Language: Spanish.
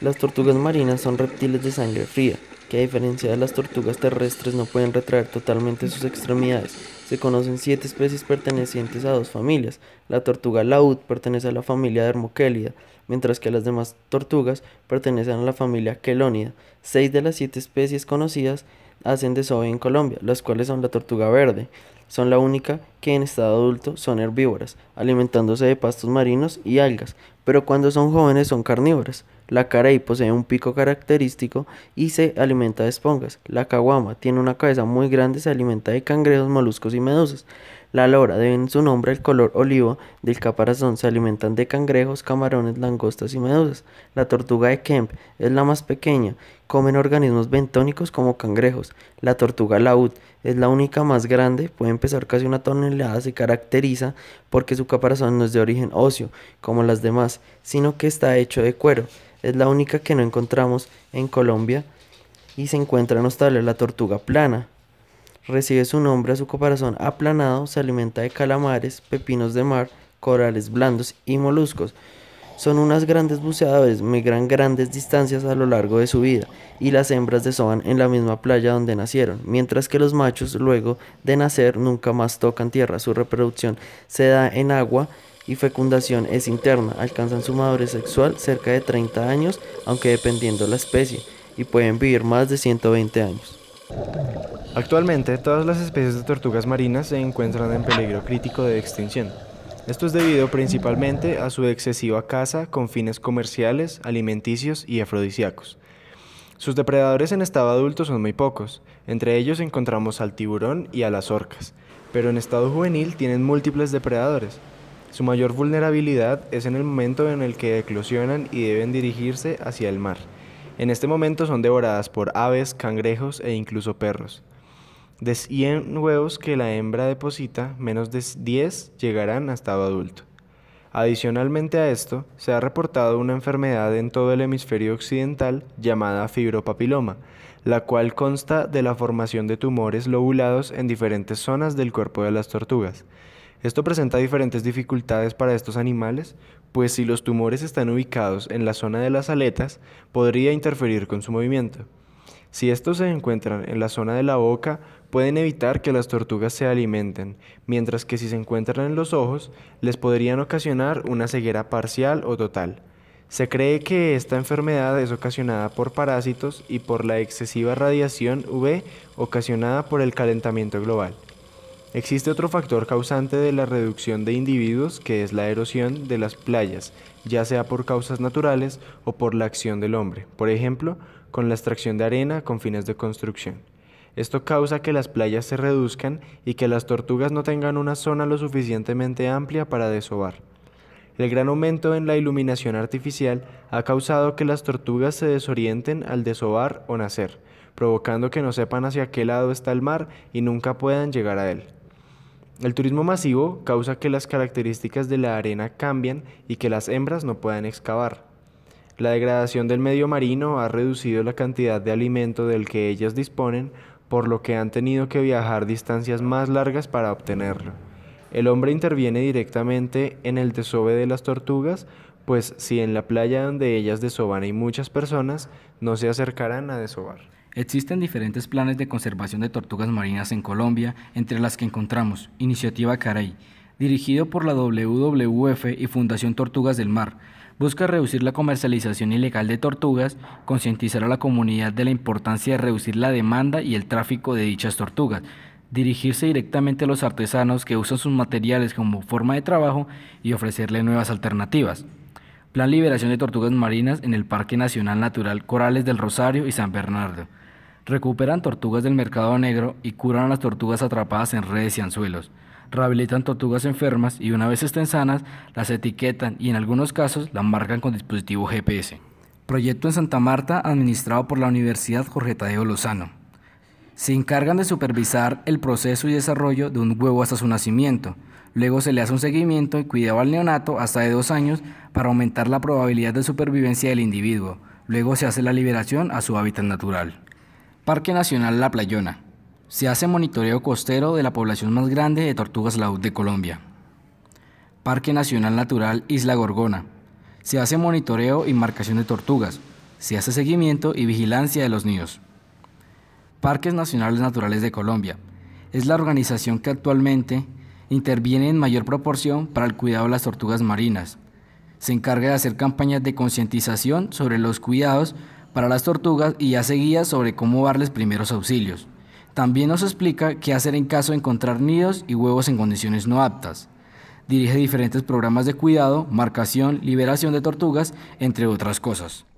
Las tortugas marinas son reptiles de sangre fría, que a diferencia de las tortugas terrestres no pueden retraer totalmente sus extremidades. Se conocen siete especies pertenecientes a dos familias. La tortuga laud pertenece a la familia Dermoquelida, mientras que las demás tortugas pertenecen a la familia Quelónida. Seis de las siete especies conocidas hacen de desove en Colombia, las cuales son la tortuga verde. Son la única que en estado adulto son herbívoras, alimentándose de pastos marinos y algas, pero cuando son jóvenes son carnívoras. La carey posee un pico característico y se alimenta de espongas, La caguama tiene una cabeza muy grande, se alimenta de cangrejos, moluscos y medusas. La lora deben su nombre al color olivo del caparazón. Se alimentan de cangrejos, camarones, langostas y medusas. La tortuga de Kemp es la más pequeña. Comen organismos bentónicos como cangrejos. La tortuga laud es la única más grande. Puede pesar casi una tonelada. Se caracteriza porque su caparazón no es de origen óseo como las demás, sino que está hecho de cuero. Es la única que no encontramos en Colombia y se encuentra en Australia la tortuga plana. Recibe su nombre a su corazón aplanado, se alimenta de calamares, pepinos de mar, corales blandos y moluscos. Son unas grandes buceadores, migran grandes distancias a lo largo de su vida y las hembras desovan en la misma playa donde nacieron, mientras que los machos luego de nacer nunca más tocan tierra. Su reproducción se da en agua y fecundación es interna, alcanzan su madurez sexual cerca de 30 años, aunque dependiendo la especie, y pueden vivir más de 120 años. Actualmente, todas las especies de tortugas marinas se encuentran en peligro crítico de extinción. Esto es debido principalmente a su excesiva caza con fines comerciales, alimenticios y afrodisíacos. Sus depredadores en estado adulto son muy pocos, entre ellos encontramos al tiburón y a las orcas, pero en estado juvenil tienen múltiples depredadores. Su mayor vulnerabilidad es en el momento en el que eclosionan y deben dirigirse hacia el mar. En este momento son devoradas por aves, cangrejos e incluso perros. De 100 huevos que la hembra deposita, menos de 10 llegarán a estado adulto. Adicionalmente a esto, se ha reportado una enfermedad en todo el hemisferio occidental llamada fibropapiloma, la cual consta de la formación de tumores lobulados en diferentes zonas del cuerpo de las tortugas. Esto presenta diferentes dificultades para estos animales, pues si los tumores están ubicados en la zona de las aletas, podría interferir con su movimiento. Si estos se encuentran en la zona de la boca, pueden evitar que las tortugas se alimenten, mientras que si se encuentran en los ojos, les podrían ocasionar una ceguera parcial o total. Se cree que esta enfermedad es ocasionada por parásitos y por la excesiva radiación UV ocasionada por el calentamiento global. Existe otro factor causante de la reducción de individuos que es la erosión de las playas, ya sea por causas naturales o por la acción del hombre. Por ejemplo, con la extracción de arena con fines de construcción. Esto causa que las playas se reduzcan y que las tortugas no tengan una zona lo suficientemente amplia para desovar. El gran aumento en la iluminación artificial ha causado que las tortugas se desorienten al desovar o nacer, provocando que no sepan hacia qué lado está el mar y nunca puedan llegar a él. El turismo masivo causa que las características de la arena cambien y que las hembras no puedan excavar. La degradación del medio marino ha reducido la cantidad de alimento del que ellas disponen, por lo que han tenido que viajar distancias más largas para obtenerlo. El hombre interviene directamente en el desove de las tortugas, pues si en la playa donde ellas desoban hay muchas personas, no se acercarán a desovar. Existen diferentes planes de conservación de tortugas marinas en Colombia, entre las que encontramos Iniciativa Carey, dirigido por la WWF y Fundación Tortugas del Mar, busca reducir la comercialización ilegal de tortugas, concientizar a la comunidad de la importancia de reducir la demanda y el tráfico de dichas tortugas, dirigirse directamente a los artesanos que usan sus materiales como forma de trabajo y ofrecerle nuevas alternativas. Plan Liberación de Tortugas Marinas en el Parque Nacional Natural Corales del Rosario y San Bernardo. Recuperan tortugas del mercado negro y curan las tortugas atrapadas en redes y anzuelos rehabilitan tortugas enfermas y una vez estén sanas, las etiquetan y en algunos casos las marcan con dispositivo GPS. Proyecto en Santa Marta administrado por la Universidad Jorge Tadeo Lozano. Se encargan de supervisar el proceso y desarrollo de un huevo hasta su nacimiento. Luego se le hace un seguimiento y cuidado al neonato hasta de dos años para aumentar la probabilidad de supervivencia del individuo. Luego se hace la liberación a su hábitat natural. Parque Nacional La Playona se hace monitoreo costero de la población más grande de tortugas laúd de Colombia. Parque Nacional Natural Isla Gorgona. Se hace monitoreo y marcación de tortugas. Se hace seguimiento y vigilancia de los nidos. Parques Nacionales Naturales de Colombia. Es la organización que actualmente interviene en mayor proporción para el cuidado de las tortugas marinas. Se encarga de hacer campañas de concientización sobre los cuidados para las tortugas y hace guías sobre cómo darles primeros auxilios. También nos explica qué hacer en caso de encontrar nidos y huevos en condiciones no aptas. Dirige diferentes programas de cuidado, marcación, liberación de tortugas, entre otras cosas.